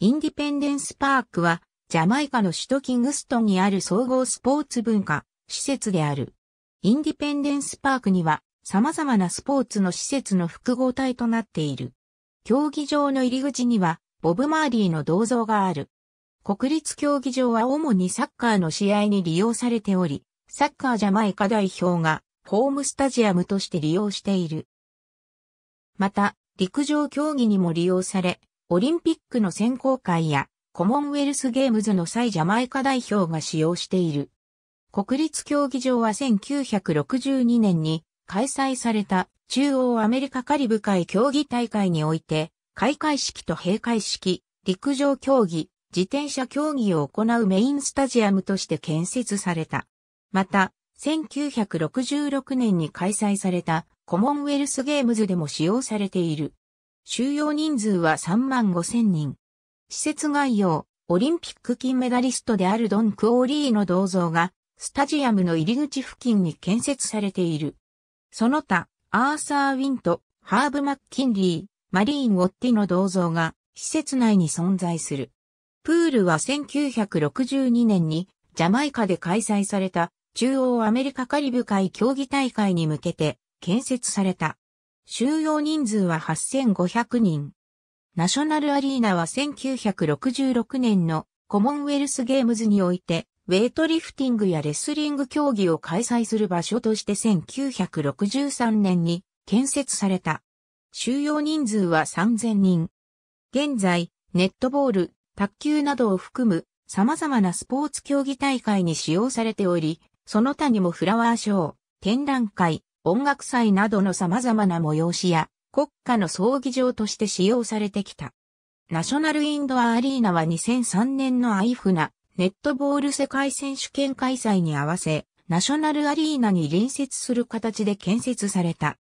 インディペンデンスパークは、ジャマイカの首都キングストンにある総合スポーツ文化、施設である。インディペンデンスパークには、様々なスポーツの施設の複合体となっている。競技場の入り口には、ボブ・マーリーの銅像がある。国立競技場は主にサッカーの試合に利用されており、サッカージャマイカ代表が、ホームスタジアムとして利用している。また、陸上競技にも利用され、オリンピックの選考会やコモンウェルスゲームズの際ジャマイカ代表が使用している。国立競技場は1962年に開催された中央アメリカカリブ海競技大会において開会式と閉会式、陸上競技、自転車競技を行うメインスタジアムとして建設された。また、1966年に開催されたコモンウェルスゲームズでも使用されている。収容人数は3万5千人。施設概要、オリンピック金メダリストであるドン・クオーリーの銅像が、スタジアムの入り口付近に建設されている。その他、アーサー・ウィント、ハーブ・マッキンリー、マリーン・ウォッティの銅像が、施設内に存在する。プールは1962年に、ジャマイカで開催された、中央アメリカカリブ海競技大会に向けて、建設された。収容人数は8500人。ナショナルアリーナは1966年のコモンウェルスゲームズにおいて、ウェイトリフティングやレスリング競技を開催する場所として1963年に建設された。収容人数は3000人。現在、ネットボール、卓球などを含む様々なスポーツ競技大会に使用されており、その他にもフラワーショー、展覧会、音楽祭などの様々な催しや国家の葬儀場として使用されてきた。ナショナルインドアアリーナは2003年のアイフナネットボール世界選手権開催に合わせ、ナショナルアリーナに隣接する形で建設された。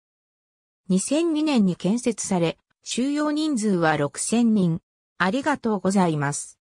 2002年に建設され、収容人数は6000人。ありがとうございます。